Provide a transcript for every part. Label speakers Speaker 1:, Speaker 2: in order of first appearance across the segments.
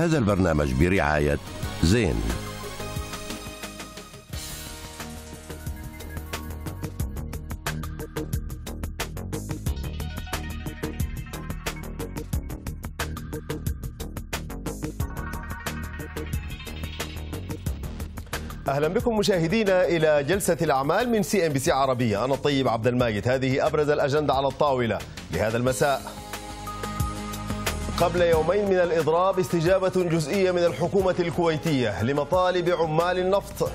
Speaker 1: هذا البرنامج برعاية زين اهلا بكم مشاهدينا الى جلسه الاعمال من سي ام بي سي عربيه انا الطيب عبد الماجد هذه ابرز الاجنده على الطاوله لهذا المساء قبل يومين من الإضراب استجابة جزئية من الحكومة الكويتية لمطالب عمال النفط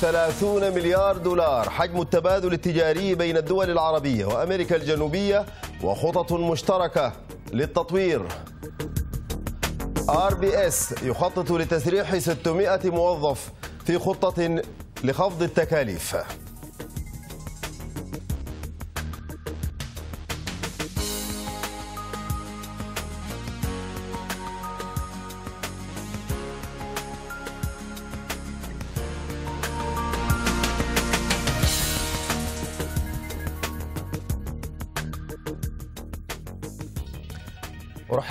Speaker 1: 30 مليار دولار حجم التبادل التجاري بين الدول العربية وأمريكا الجنوبية وخطط مشتركة للتطوير ار بي اس يخطط لتسريح 600 موظف في خطة لخفض التكاليف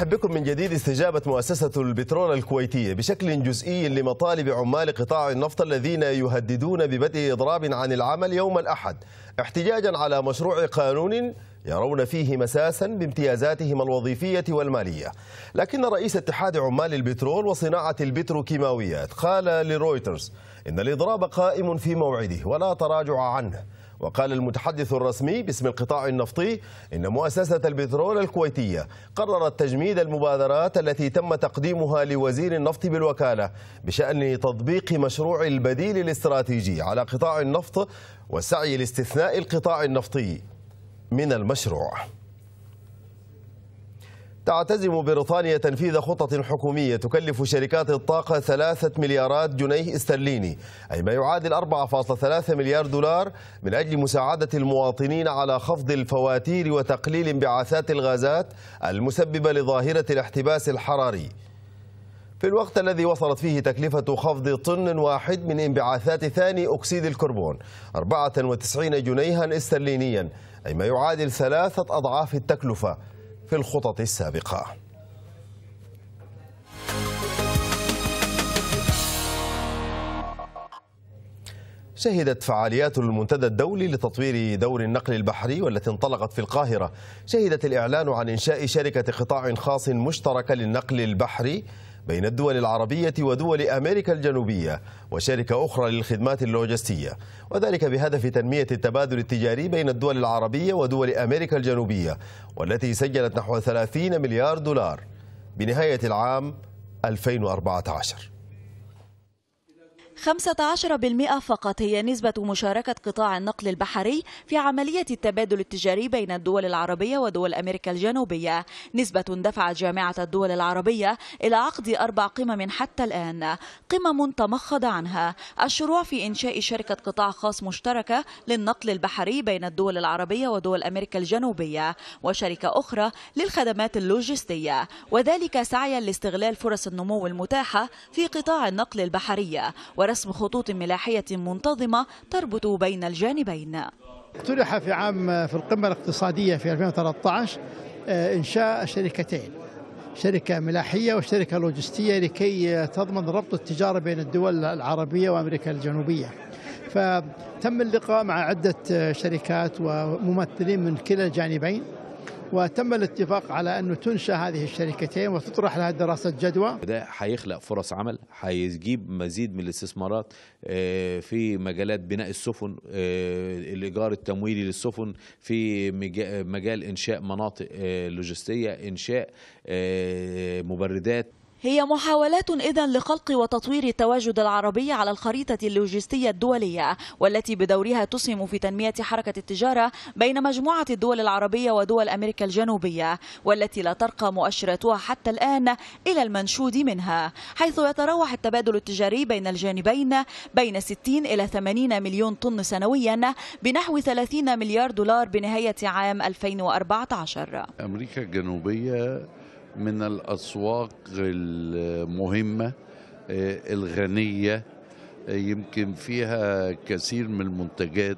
Speaker 1: بكم من جديد استجابة مؤسسة البترول الكويتية بشكل جزئي لمطالب عمال قطاع النفط الذين يهددون ببدء إضراب عن العمل يوم الأحد احتجاجا على مشروع قانون يرون فيه مساسا بامتيازاتهم الوظيفية والمالية لكن رئيس اتحاد عمال البترول وصناعة البتروكيماويات قال لرويترز إن الإضراب قائم في موعده ولا تراجع عنه وقال المتحدث الرسمي باسم القطاع النفطي إن مؤسسة البترول الكويتية قررت تجميد المبادرات التي تم تقديمها لوزير النفط بالوكالة بشأن تطبيق مشروع البديل الاستراتيجي على قطاع النفط والسعي لاستثناء القطاع النفطي من المشروع تعتزم بريطانيا تنفيذ خطة حكومية تكلف شركات الطاقة ثلاثة مليارات جنيه استرليني أي ما يعادل 4.3 مليار دولار من أجل مساعدة المواطنين على خفض الفواتير وتقليل انبعاثات الغازات المسببة لظاهرة الاحتباس الحراري في الوقت الذي وصلت فيه تكلفة خفض طن واحد من انبعاثات ثاني أكسيد الكربون 94 جنيها استرلينيا أي ما يعادل ثلاثة أضعاف التكلفة في الخطط السابقة شهدت فعاليات المنتدى الدولي لتطوير دور النقل البحري والتي انطلقت في القاهرة شهدت الإعلان عن إنشاء شركة قطاع خاص مشتركة للنقل البحري بين الدول العربية ودول أمريكا الجنوبية وشركة أخرى للخدمات اللوجستية وذلك بهدف تنمية التبادل التجاري بين الدول العربية ودول أمريكا الجنوبية والتي سجلت نحو 30 مليار دولار بنهاية العام 2014
Speaker 2: 15% فقط هي نسبة مشاركة قطاع النقل البحري في عملية التبادل التجاري بين الدول العربية ودول أمريكا الجنوبية نسبة دفعت جامعة الدول العربية إلى عقد أربع قمم حتى الآن قمم تمخض عنها الشروع في إنشاء شركة قطاع خاص مشتركة للنقل البحري بين الدول العربية ودول أمريكا الجنوبية وشركة أخرى للخدمات اللوجستية وذلك سعيا لاستغلال فرص النمو المتاحة في قطاع النقل البحرية ورسم خطوط ملاحية منتظمة تربط بين الجانبين
Speaker 3: اقترح في عام في القمة الاقتصادية في 2013 آه، إنشاء شركتين شركة ملاحية وشركة لوجستية لكي تضمن ربط التجارة بين الدول العربية وأمريكا الجنوبية فتم اللقاء مع عدة آه، شركات وممثلين من كلا الجانبين وتم الاتفاق على أنه تنشأ هذه الشركتين وتطرح لها دراسة جدوى
Speaker 1: ده هيخلق فرص عمل هيجيب مزيد من الاستثمارات آه، في مجالات بناء السفن آه، الإيجار التمويلي للسفن في مجال
Speaker 4: إنشاء مناطق آه، لوجستية إنشاء مبردات
Speaker 2: هي محاولات إذا لخلق وتطوير التواجد العربي على الخريطة اللوجستية الدولية والتي بدورها تسهم في تنمية حركة التجارة بين مجموعة الدول العربية ودول أمريكا الجنوبية والتي لا ترقى مؤشراتها حتى الآن إلى المنشود منها حيث يتراوح التبادل التجاري بين الجانبين بين 60 إلى 80 مليون طن سنويا بنحو 30 مليار دولار بنهاية عام 2014
Speaker 3: أمريكا الجنوبية من الأسواق المهمة آه، الغنية آه، يمكن فيها كثير من المنتجات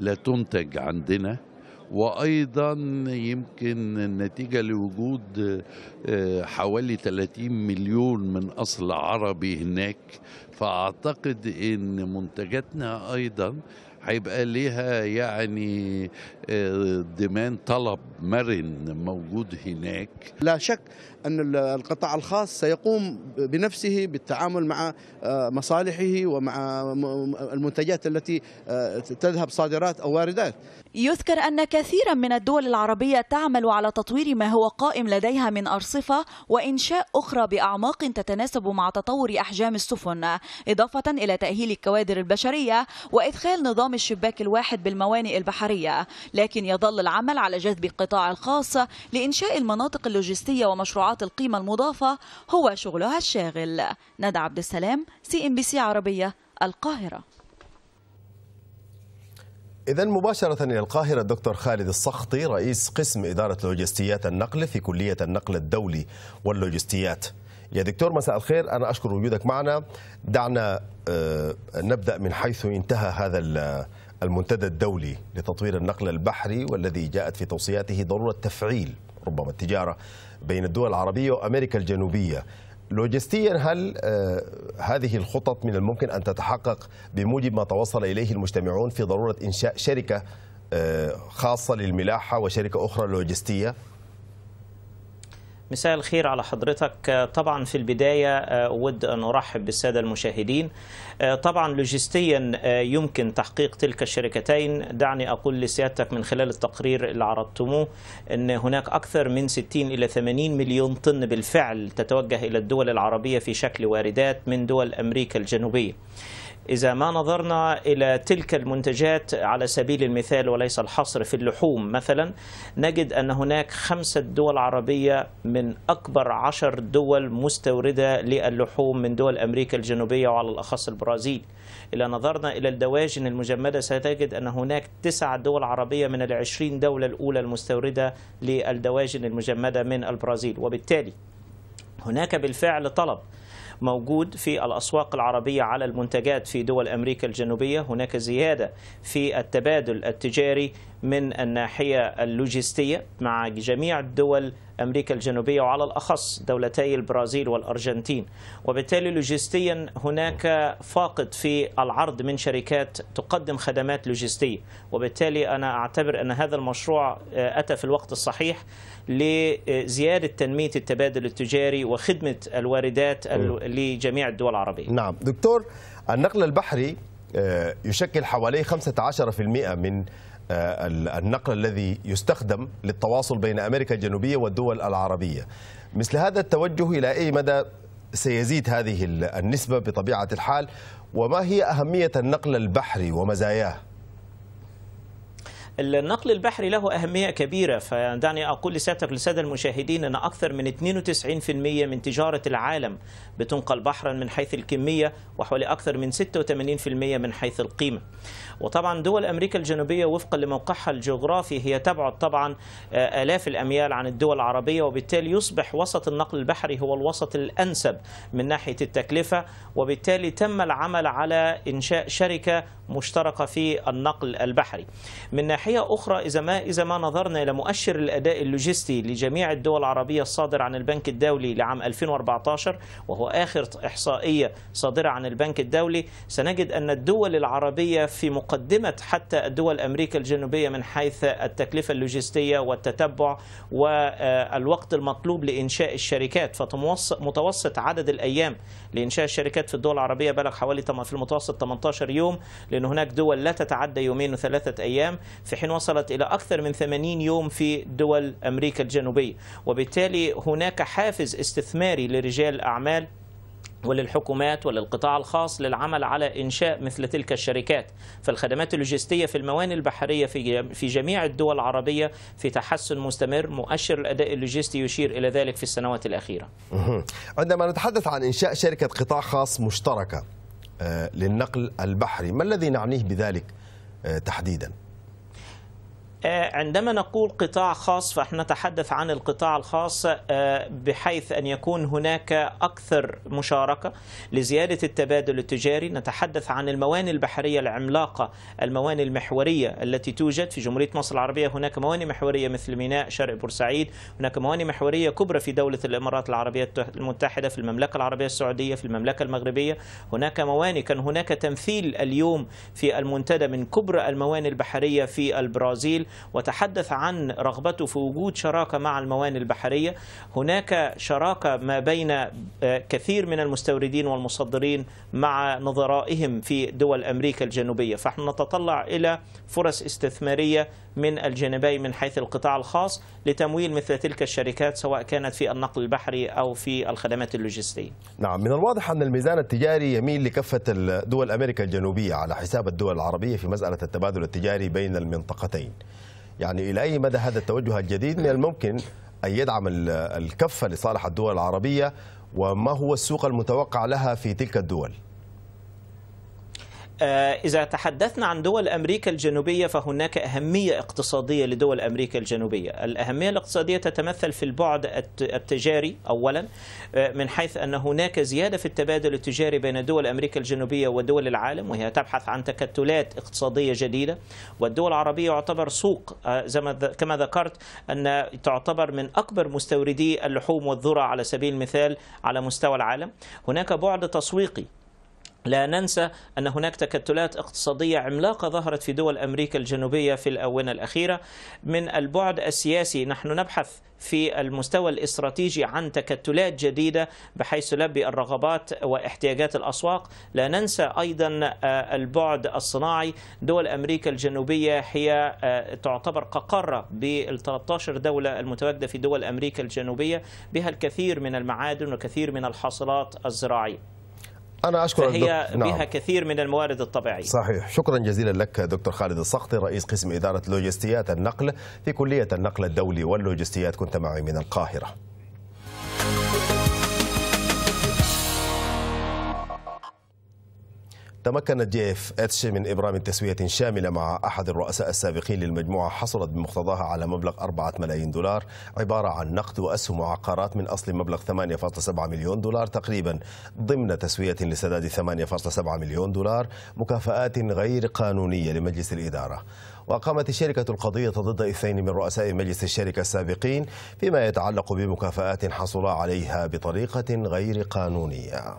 Speaker 3: لا تنتج عندنا وايضا يمكن النتيجه لوجود آه، حوالي 30 مليون من اصل عربي هناك فاعتقد ان منتجاتنا ايضا هيبقى ليها يعني آه، ديمان طلب مرن موجود هناك لا شك أن القطاع الخاص سيقوم بنفسه بالتعامل مع آه، مصالحه ومع المنتجات
Speaker 4: التي آه، تذهب صادرات أو واردات
Speaker 2: يذكر أن كثيرا من الدول العربية تعمل على تطوير ما هو قائم لديها من أرصفة وإنشاء أخرى بأعماق تتناسب مع تطور أحجام السفن إضافة إلى تأهيل الكوادر البشرية وإدخال نظام الشباك الواحد بالموانئ البحرية لكن يظل العمل على جذب القطاع الخاص لإنشاء المناطق اللوجستية ومشروعات مبيعات القيمة المضافة هو شغلها الشاغل ندى عبد السلام سي ام بي سي عربية القاهرة
Speaker 1: إذا مباشرة إلى القاهرة الدكتور خالد الصخطي رئيس قسم إدارة لوجستيات النقل في كلية النقل الدولي واللوجستيات يا دكتور مساء الخير أنا أشكر وجودك معنا دعنا آه، نبدأ من حيث انتهى هذا المنتدى الدولي لتطوير النقل البحري والذي جاءت في توصياته ضرورة تفعيل ربما التجارة بين الدول العربية وأمريكا الجنوبية لوجستيا هل آه، هذه الخطط من الممكن أن تتحقق بموجب ما توصل إليه المجتمعون في ضرورة إنشاء شركة آه، خاصة للملاحة وشركة أخرى لوجستية؟
Speaker 5: مساء الخير على حضرتك آه، طبعا في البداية آه، أود أن أرحب بالسادة المشاهدين آه، طبعا لوجستيا يمكن تحقيق تلك الشركتين دعني أقول لسيادتك من خلال التقرير اللي عرضتموه أن هناك أكثر من 60 إلى 80 مليون طن بالفعل تتوجه إلى الدول العربية في شكل واردات من دول أمريكا الجنوبية إذا ما نظرنا إلى تلك المنتجات على سبيل المثال وليس الحصر في اللحوم مثلا نجد أن هناك خمسة دول عربية من أكبر عشر دول مستوردة للحوم من دول أمريكا الجنوبية وعلى الأخص البرازيل إذا نظرنا إلى الدواجن المجمدة ستجد أن هناك تسع دول عربية من العشرين دولة الأولى المستوردة للدواجن المجمدة من البرازيل وبالتالي هناك بالفعل طلب موجود في الأسواق العربية على المنتجات في دول أمريكا الجنوبية هناك زيادة في التبادل التجاري من الناحية اللوجستية مع جميع الدول أمريكا الجنوبية وعلى الأخص دولتي البرازيل والأرجنتين وبالتالي لوجستيا هناك فاقد في العرض من شركات تقدم خدمات لوجستية وبالتالي أنا أعتبر أن هذا المشروع آه، أتى في الوقت الصحيح لزيادة تنمية التبادل التجاري وخدمة الواردات
Speaker 1: أيوه. لجميع الدول العربية نعم دكتور النقل البحري آه، يشكل حوالي 15% من آه، النقل الذي يستخدم للتواصل بين أمريكا الجنوبية والدول العربية مثل هذا التوجه إلى أي مدى سيزيد هذه النسبة بطبيعة الحال وما هي أهمية النقل البحري ومزاياه
Speaker 5: النقل البحري له أهمية كبيرة فدعني أقول لسيادتك للسادة المشاهدين أن أكثر من 92% من تجارة العالم بتنقل بحرا من حيث الكمية وحوالي أكثر من 86% من حيث القيمة وطبعا دول أمريكا الجنوبية وفقا لموقعها الجغرافي هي تبعد طبعا آه، آلاف الأميال عن الدول العربية وبالتالي يصبح وسط النقل البحري هو الوسط الأنسب من ناحية التكلفة وبالتالي تم العمل على إنشاء شركة مشتركة في النقل البحري من ناحية أخرى إذا ما, إذا ما نظرنا إلى مؤشر الأداء اللوجستي لجميع الدول العربية الصادر عن البنك الدولي لعام 2014 وهو آخر إحصائية صادرة عن البنك الدولي سنجد أن الدول العربية في مقابل قدمت حتى الدول أمريكا الجنوبية من حيث التكلفة اللوجستية والتتبع والوقت المطلوب لإنشاء الشركات فمتوسط عدد الأيام لإنشاء الشركات في الدول العربية بلغ حوالي في المتوسط 18 يوم لأن هناك دول لا تتعدى يومين وثلاثة أيام في حين وصلت إلى أكثر من 80 يوم في دول أمريكا الجنوبية وبالتالي هناك حافز استثماري لرجال الأعمال وللحكومات وللقطاع الخاص للعمل على إنشاء مثل تلك الشركات فالخدمات اللوجستية في الموانئ البحرية في جميع الدول العربية في تحسن مستمر مؤشر الأداء اللوجستي يشير إلى ذلك في السنوات الأخيرة
Speaker 1: عندما نتحدث عن إنشاء شركة قطاع خاص مشتركة آه، للنقل البحري ما الذي نعنيه بذلك آه، تحديداً؟
Speaker 5: آه، عندما نقول قطاع خاص فاحنا نتحدث عن القطاع الخاص آه، بحيث ان يكون هناك اكثر مشاركه لزياده التبادل التجاري نتحدث عن الموانئ البحريه العملاقه الموانئ المحوريه التي توجد في جمهوريه مصر العربيه هناك موانئ محوريه مثل ميناء شرق بورسعيد هناك موانئ محوريه كبرى في دوله الامارات العربيه المتحده في المملكه العربيه السعوديه في المملكه المغربيه هناك موانئ كان هناك تمثيل اليوم في المنتدى من كبرى الموانئ البحريه في البرازيل وتحدث عن رغبته في وجود شراكه مع الموانئ البحريه هناك شراكه ما بين آه، كثير من المستوردين والمصدرين مع نظرائهم في دول امريكا الجنوبيه فنحن نتطلع الى فرص استثماريه من الجانبين من حيث القطاع الخاص لتمويل مثل تلك الشركات سواء كانت في النقل البحري أو في الخدمات اللوجستية
Speaker 1: نعم من الواضح أن الميزان التجاري يميل لكفة دول أمريكا الجنوبية على حساب الدول العربية في مسألة التبادل التجاري بين المنطقتين يعني إلى أي مدى هذا التوجه الجديد من الممكن أن يدعم الكفة لصالح الدول العربية وما هو السوق المتوقع لها في تلك الدول؟
Speaker 5: آه، إذا تحدثنا عن دول أمريكا الجنوبية فهناك أهمية اقتصادية لدول أمريكا الجنوبية الأهمية الاقتصادية تتمثل في البعد التجاري أولا آه، من حيث أن هناك زيادة في التبادل التجاري بين دول أمريكا الجنوبية ودول العالم وهي تبحث عن تكتلات اقتصادية جديدة والدول العربية يعتبر سوق آه، كما ذكرت أن تعتبر من أكبر مستوردي اللحوم والذرة على سبيل المثال على مستوى العالم هناك بعد تسويقي لا ننسى أن هناك تكتلات اقتصادية عملاقة ظهرت في دول أمريكا الجنوبية في الآونة الأخيرة من البعد السياسي نحن نبحث في المستوى الاستراتيجي عن تكتلات جديدة بحيث تلبي الرغبات واحتياجات الأسواق لا ننسى أيضا آه، البعد الصناعي دول أمريكا الجنوبية هي آه، تعتبر كقارة بال 13 دولة المتواجدة في دول أمريكا الجنوبية بها الكثير من المعادن وكثير من الحاصلات الزراعية
Speaker 1: أنا أشكر فهي الدكتور. نعم. بها
Speaker 5: كثير من الموارد الطبيعية
Speaker 1: صحيح شكرا جزيلا لك دكتور خالد السخطي رئيس قسم إدارة لوجستيات النقل في كلية النقل الدولي واللوجستيات كنت معي من القاهرة تمكنت جي اف اتش من ابرام تسويه شامله مع احد الرؤساء السابقين للمجموعه حصلت بمقتضاها على مبلغ 4 ملايين دولار عباره عن نقد واسهم وعقارات من اصل مبلغ 8.7 مليون دولار تقريبا ضمن تسويه لسداد 8.7 مليون دولار مكافآت غير قانونيه لمجلس الاداره. وأقامت الشركة القضية ضد اثنين من رؤساء مجلس الشركة السابقين فيما يتعلق بمكافآت حصلا عليها بطريقة غير قانونية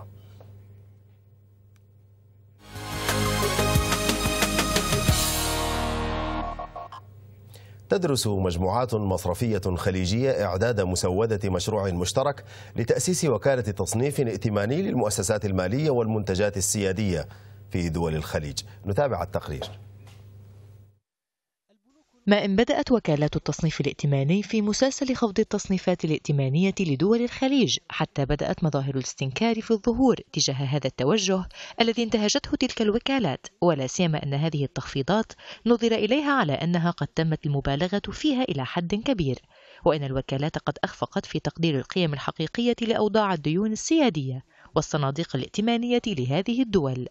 Speaker 1: تدرس مجموعات مصرفية خليجية إعداد مسودة مشروع مشترك لتأسيس وكالة تصنيف ائتماني للمؤسسات المالية والمنتجات السيادية في دول الخليج نتابع التقرير
Speaker 6: ما إن بدأت وكالات التصنيف الائتماني في مسلسل خفض التصنيفات الائتمانية لدول الخليج حتى بدأت مظاهر الاستنكار في الظهور تجاه هذا التوجه الذي انتهجته تلك الوكالات ولا سيما أن هذه التخفيضات نظر إليها على أنها قد تمت المبالغة فيها إلى حد كبير وأن الوكالات قد أخفقت في تقدير القيم الحقيقية لأوضاع الديون السيادية والصناديق الائتمانية لهذه الدول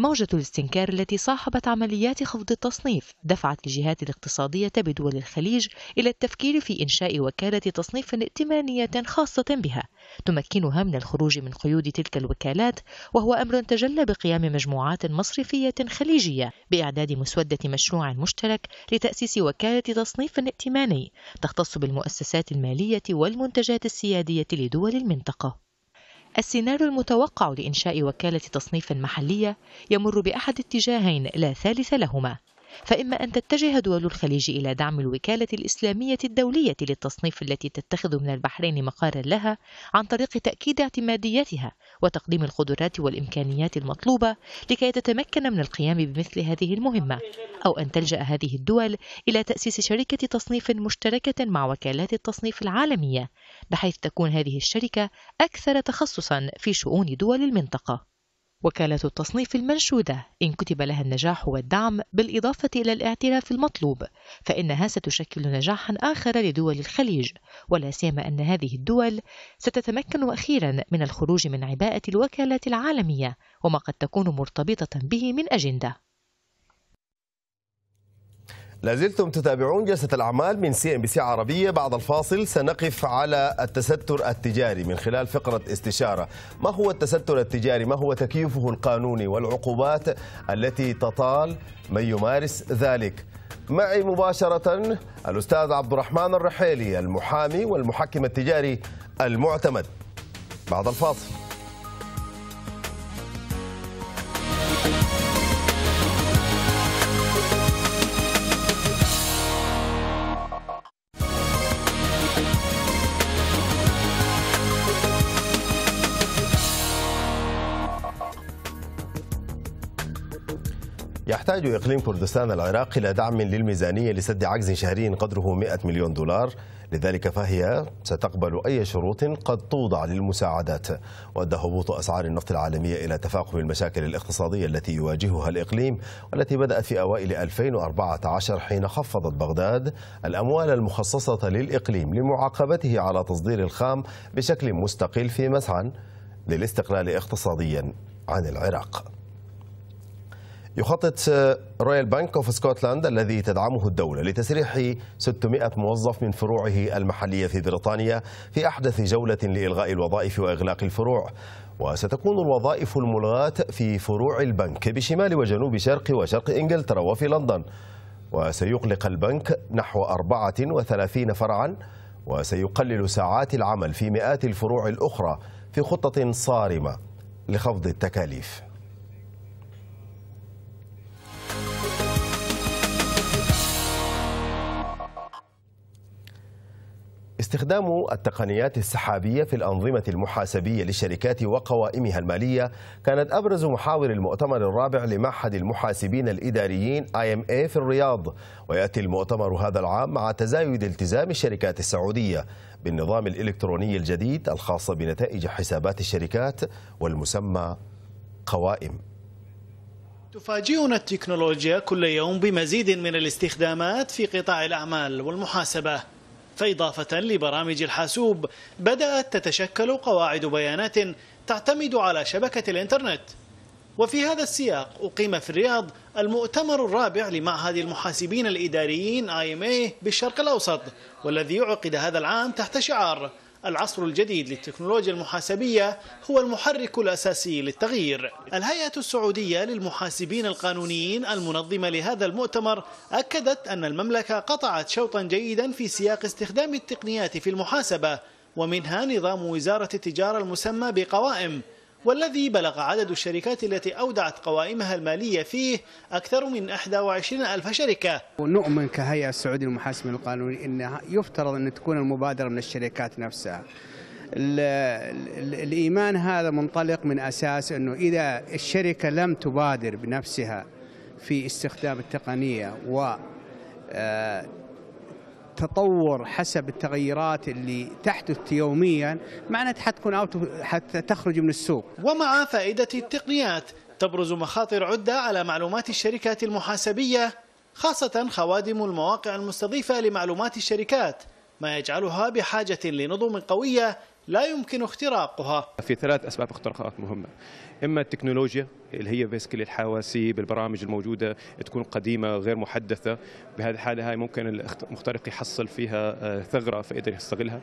Speaker 6: موجة الاستنكار التي صاحبت عمليات خفض التصنيف دفعت الجهات الاقتصادية بدول الخليج إلى التفكير في إنشاء وكالة تصنيف ائتمانية خاصة بها تمكنها من الخروج من قيود تلك الوكالات وهو أمر تجلى بقيام مجموعات مصرفية خليجية بإعداد مسودة مشروع مشترك لتأسيس وكالة تصنيف ائتماني تختص بالمؤسسات المالية والمنتجات السيادية لدول المنطقة السيناريو المتوقع لإنشاء وكالة تصنيف محلية يمر بأحد اتجاهين لا ثالث لهما فإما أن تتجه دول الخليج إلى دعم الوكالة الإسلامية الدولية للتصنيف التي تتخذ من البحرين مقارا لها عن طريق تأكيد اعتماديتها وتقديم القدرات والإمكانيات المطلوبة لكي تتمكن من القيام بمثل هذه المهمة أو أن تلجأ هذه الدول إلى تأسيس شركة تصنيف مشتركة مع وكالات التصنيف العالمية بحيث تكون هذه الشركة أكثر تخصصا في شؤون دول المنطقة وكالة التصنيف المنشودة إن كتب لها النجاح والدعم بالإضافة إلى الاعتراف المطلوب فإنها ستشكل نجاحا آخر لدول الخليج ولا سيما أن هذه الدول ستتمكن أخيرا من الخروج من عباءة الوكالات العالمية وما قد تكون مرتبطة به من أجندة
Speaker 1: لازلتم تتابعون جلسة الأعمال من سي ام بي سي عربية بعد الفاصل سنقف على التستر التجاري من خلال فقرة استشارة ما هو التستر التجاري ما هو تكييفه القانوني والعقوبات التي تطال من يمارس ذلك معي مباشرة الأستاذ عبد الرحمن الرحيلي المحامي والمحكم التجاري المعتمد بعد الفاصل يحتاج إقليم كردستان العراق إلى دعم للميزانية لسد عجز شهري قدره 100 مليون دولار لذلك فهي ستقبل أي شروط قد توضع للمساعدات وأدى هبوط أسعار النفط العالمية إلى تفاقم المشاكل الاقتصادية التي يواجهها الإقليم والتي بدأت في أوائل 2014 حين خفضت بغداد الأموال المخصصة للإقليم لمعاقبته على تصدير الخام بشكل مستقل في مسعى للاستقلال اقتصاديا عن العراق يخطط رويال بنك اوف سكوتلاند الذي تدعمه الدولة لتسريح 600 موظف من فروعه المحلية في بريطانيا في أحدث جولة لإلغاء الوظائف وإغلاق الفروع وستكون الوظائف الملغاة في فروع البنك بشمال وجنوب شرق وشرق إنجلترا وفي لندن وسيغلق البنك نحو 34 فرعا وسيقلل ساعات العمل في مئات الفروع الأخرى في خطة صارمة لخفض التكاليف استخدام التقنيات السحابية في الأنظمة المحاسبية للشركات وقوائمها المالية كانت أبرز محاور المؤتمر الرابع لمعهد المحاسبين الإداريين IMA إيه في الرياض ويأتي المؤتمر هذا العام مع تزايد التزام الشركات السعودية بالنظام الإلكتروني الجديد الخاص بنتائج حسابات الشركات والمسمى قوائم
Speaker 3: تفاجئنا التكنولوجيا كل يوم بمزيد من الاستخدامات في قطاع الأعمال والمحاسبة فإضافة لبرامج الحاسوب بدأت تتشكل قواعد بيانات تعتمد على شبكة الإنترنت وفي هذا السياق أقيم في الرياض المؤتمر الرابع لمعهد المحاسبين الإداريين IMA إيه بالشرق الأوسط والذي عقد هذا العام تحت شعار العصر الجديد للتكنولوجيا المحاسبية هو المحرك الأساسي للتغيير الهيئة السعودية للمحاسبين القانونيين المنظمة لهذا المؤتمر أكدت أن المملكة قطعت شوطا جيدا في سياق استخدام التقنيات في المحاسبة ومنها نظام وزارة التجارة المسمى بقوائم والذي بلغ عدد الشركات التي أودعت قوائمها المالية فيه
Speaker 4: أكثر من 21 ألف شركة نؤمن كهيئة السعودية للمحاسبة القانونية أن يفترض أن تكون المبادرة من الشركات نفسها الإيمان هذا منطلق من أساس أنه إذا الشركة لم تبادر بنفسها في استخدام التقنية و آه، تطور حسب التغيرات اللي تحدث يوميا معناتها حتكون اوت حتى تخرج من السوق ومع فائده التقنيات تبرز
Speaker 3: مخاطر عده على معلومات الشركات المحاسبيه خاصه خوادم المواقع المستضيفه لمعلومات الشركات
Speaker 7: ما يجعلها بحاجه لنظم قويه لا يمكن اختراقها في ثلاث أسباب اختراقات مهمة إما التكنولوجيا اللي هي بيسكلي الحواسيب البرامج الموجودة تكون قديمة غير محدثة بهذه الحالة هاي ممكن المخترق يحصل فيها آه، ثغرة فيقدر يستغلها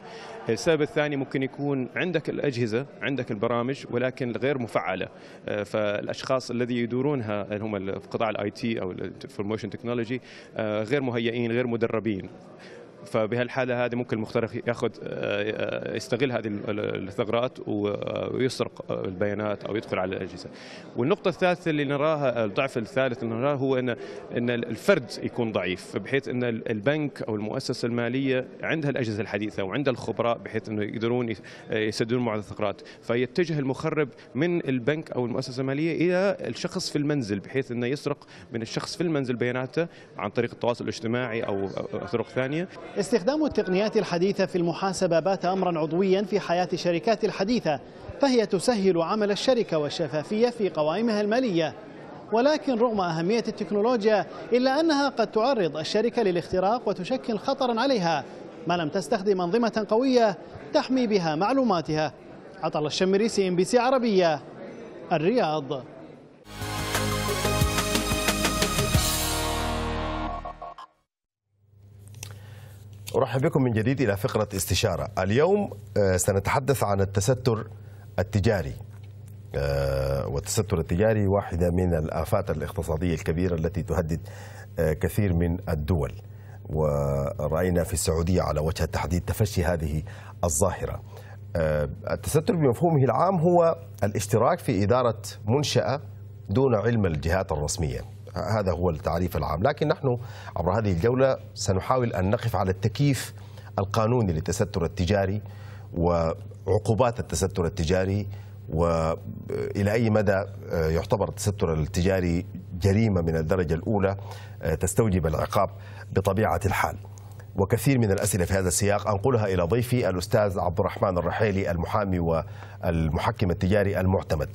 Speaker 7: السبب الثاني ممكن يكون عندك الأجهزة عندك البرامج ولكن غير مفعلة آه، فالأشخاص الذي يدورونها اللي هم في قطاع الاي تي أو الانفورميشن آه، تكنولوجي غير مهيئين غير مدربين فبهالحاله هذه ممكن المخترق ياخذ آه، آه، يستغل هذه الثغرات آه، ويسرق البيانات او يدخل على الاجهزه. والنقطه الثالثه اللي نراها الضعف الثالث اللي نراه هو ان ان الفرد يكون ضعيف بحيث ان البنك او المؤسسه الماليه عندها الاجهزه الحديثه وعندها الخبراء بحيث انه يقدرون يسددون معظم الثغرات، فيتجه المخرب من البنك او المؤسسه الماليه الى الشخص في المنزل بحيث انه يسرق من الشخص في المنزل بياناته عن طريق التواصل الاجتماعي او طرق ثانيه
Speaker 3: استخدام التقنيات الحديثة في المحاسبة بات أمرا عضويا في حياة الشركات الحديثة فهي تسهل عمل الشركة والشفافية في قوائمها المالية ولكن رغم أهمية التكنولوجيا إلا أنها قد تعرض الشركة للاختراق وتشكل خطرا عليها ما لم تستخدم أنظمة قوية تحمي بها معلوماتها عطل الشمري سي ام بي سي عربية الرياض
Speaker 1: أرحب بكم من جديد إلى فقرة استشارة اليوم آه، سنتحدث عن التستر التجاري آه، والتستر التجاري واحدة من الآفات الاقتصادية الكبيرة التي تهدد آه، كثير من الدول ورأينا في السعودية على وجه التحديد تفشي هذه الظاهرة التستر بمفهومه العام هو الاشتراك في إدارة منشأة دون علم الجهات الرسمية هذا هو التعريف العام لكن نحن عبر هذه الجولة سنحاول أن نقف على التكييف القانوني للتستر التجاري وعقوبات التستر التجاري وإلى أي مدى آه، يعتبر التستر التجاري جريمة من الدرجة الأولى آه، تستوجب العقاب بطبيعة الحال وكثير من الأسئلة في هذا السياق أنقلها إلى ضيفي الأستاذ عبد الرحمن الرحيلي المحامي والمحكم التجاري المعتمد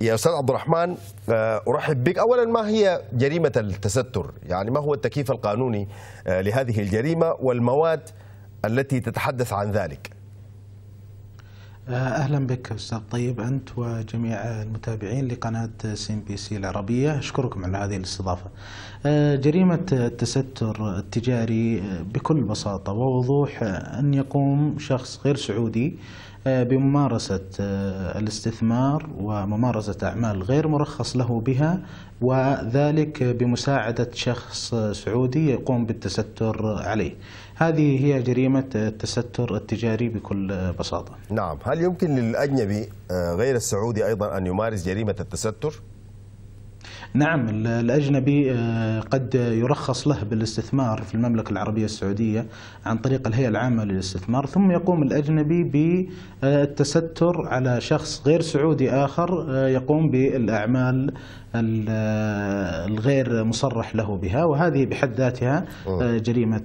Speaker 1: يا استاذ عبد الرحمن آه، ارحب بك اولا ما هي جريمه التستر يعني ما هو التكييف القانوني آه، لهذه الجريمه والمواد التي تتحدث عن ذلك
Speaker 4: آه، اهلا بك استاذ طيب انت وجميع المتابعين لقناه سين بي سي العربيه اشكركم على هذه الاستضافه. جريمه التستر التجاري بكل بساطه ووضوح ان يقوم شخص غير سعودي آه، بممارسة آه، الاستثمار وممارسة أعمال غير مرخص له بها وذلك بمساعدة شخص سعودي يقوم بالتستر عليه هذه هي جريمة
Speaker 1: التستر التجاري بكل بساطة نعم هل يمكن للأجنبي آه، غير السعودي أيضا أن يمارس جريمة التستر؟
Speaker 4: نعم الأجنبي آه، قد يرخص له بالاستثمار في المملكة العربية السعودية عن طريق الهيئة العامة للاستثمار ثم يقوم الأجنبي بالتستر آه، على شخص غير سعودي آخر آه، يقوم بالأعمال الغير
Speaker 1: مصرح له بها وهذه بحد ذاتها جريمة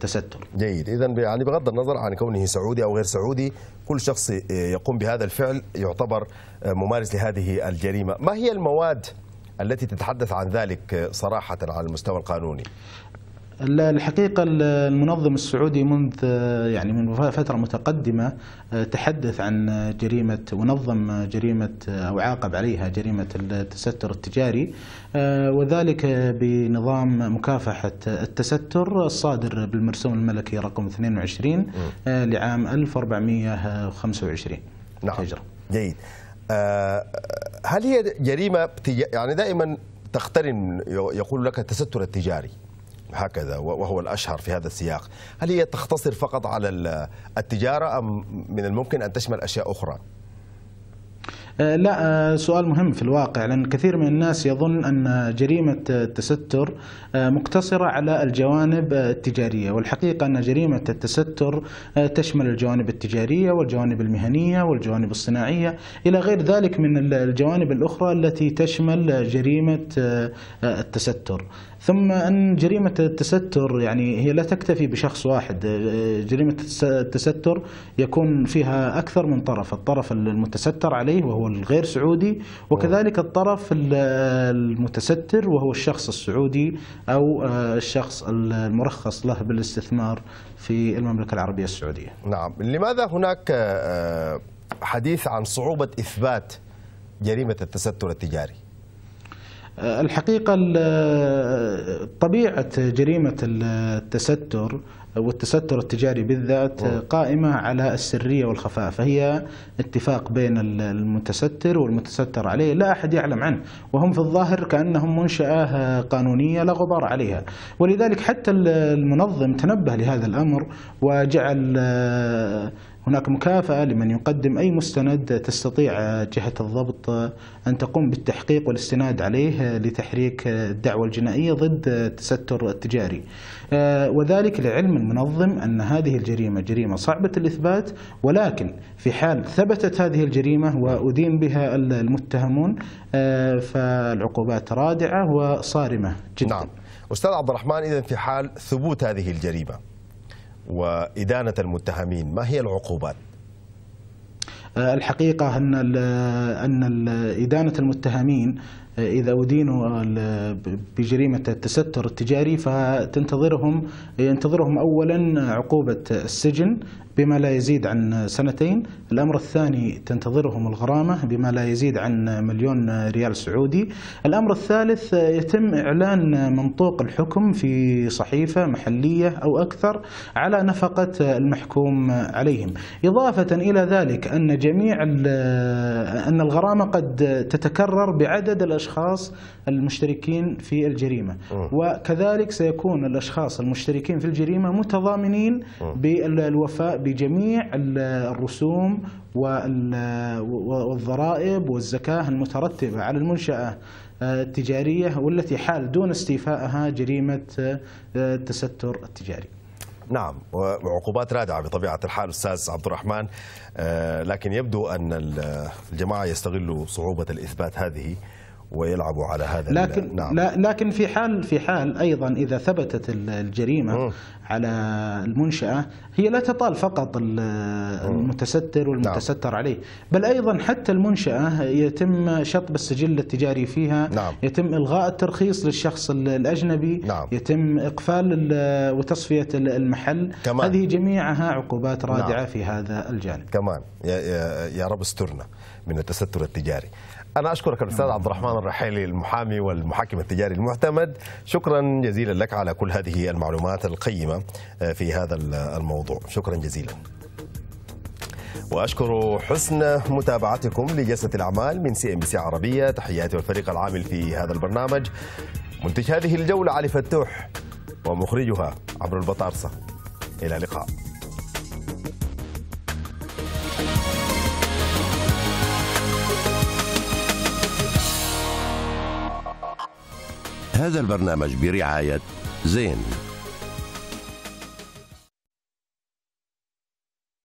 Speaker 1: تستر جيد إذا يعني بغض النظر عن كونه سعودي أو غير سعودي كل شخص يقوم بهذا الفعل يعتبر ممارس لهذه الجريمة ما هي المواد التي تتحدث عن ذلك صراحة على المستوى القانوني
Speaker 4: الحقيقة المنظم السعودي منذ يعني من فترة متقدمة آه، تحدث عن جريمة ونظم جريمة أو عاقب عليها جريمة التستر التجاري آه، وذلك بنظام مكافحة التستر الصادر بالمرسوم الملكي رقم 22
Speaker 1: آه، لعام 1425 نعم. هجرة جيد آه، هل هي جريمه يعني دائما تقترن يقول لك التستر التجاري هكذا وهو الاشهر في هذا السياق هل هي تختصر فقط على التجاره ام من الممكن ان تشمل اشياء اخرى
Speaker 4: آه، لا آه، سؤال مهم في الواقع لأن كثير من الناس يظن أن جريمة آه، التستر مقتصرة على الجوانب التجارية والحقيقة أن جريمة التستر تشمل الجوانب التجارية والجوانب المهنية والجوانب الصناعية إلى غير ذلك من الجوانب الأخرى التي تشمل جريمة التستر ثم أن جريمة التستر يعني هي لا تكتفي بشخص واحد آه، جريمة التستر يكون فيها أكثر من طرف الطرف المتستر عليه وهو الغير سعودي وكذلك الطرف المتستر وهو الشخص السعودي أو آه، الشخص المرخص له بالاستثمار في المملكة
Speaker 1: العربية السعودية نعم لماذا هناك آه، حديث عن صعوبة إثبات جريمة التستر التجاري الحقيقة
Speaker 4: طبيعة جريمة التستر والتستر التجاري بالذات قائمة على السرية والخفاء فهي اتفاق بين المتستر والمتستر عليه لا أحد يعلم عنه وهم في الظاهر كأنهم منشأة قانونية لا غبار عليها ولذلك حتى المنظم تنبه لهذا الأمر وجعل هناك مكافأة لمن يقدم أي مستند تستطيع جهة الضبط أن تقوم بالتحقيق والاستناد عليه لتحريك الدعوة الجنائية ضد التستر التجاري آه، وذلك لعلم المنظم أن هذه الجريمة جريمة صعبة الإثبات ولكن في حال ثبتت هذه الجريمة وأدين بها المتهمون آه، فالعقوبات رادعة وصارمة
Speaker 1: جدا نعم. أستاذ عبد الرحمن إذا في حال ثبوت هذه الجريمة وإدانة المتهمين ما هي العقوبات؟
Speaker 4: آه، الحقيقة أن أن إدانة المتهمين آه، إذا أدينوا بجريمة التستر التجاري فتنتظرهم ينتظرهم أولا عقوبة السجن بما لا يزيد عن سنتين الأمر الثاني تنتظرهم الغرامة بما لا يزيد عن مليون ريال سعودي الأمر الثالث يتم إعلان منطوق الحكم في صحيفة محلية أو أكثر على نفقة المحكوم عليهم إضافة إلى ذلك أن جميع أن الغرامة قد تتكرر بعدد الأشخاص المشتركين في الجريمة وكذلك سيكون الأشخاص المشتركين في الجريمة متضامنين بالوفاء بجميع الرسوم والضرائب والزكاة المترتبة على المنشأة آه، التجارية والتي حال دون استيفائها جريمة التستر آه، التجاري
Speaker 1: نعم وعقوبات رادعة بطبيعة الحال أستاذ عبد الرحمن آه، لكن يبدو أن الجماعة يستغلوا صعوبة الإثبات هذه ويلعبوا على هذا لكن نعم.
Speaker 4: لكن في حال في حال ايضا اذا ثبتت الجريمه م. على المنشاه هي لا تطال فقط المتستر والمتستر نعم. عليه بل ايضا حتى المنشاه يتم شطب السجل التجاري فيها نعم. يتم الغاء الترخيص للشخص الاجنبي نعم. يتم اقفال وتصفيه المحل كمان. هذه جميعها
Speaker 1: عقوبات رادعه نعم. في هذا الجانب كمان يا, يا رب استرنا من التستر التجاري أنا أشكرك الأستاذ عبد الرحمن الرحيلي المحامي والمحاكم التجاري المعتمد شكرا جزيلا لك على كل هذه المعلومات القيمة آه، في هذا الموضوع شكرا جزيلا واشكر حسن متابعتكم لجلسه الاعمال من سي ام بي سي عربيه تحياتي والفريق العامل في هذا البرنامج منتج هذه الجوله علي فتوح ومخرجها عبر البطارسه الى اللقاء هذا البرنامج برعاية زين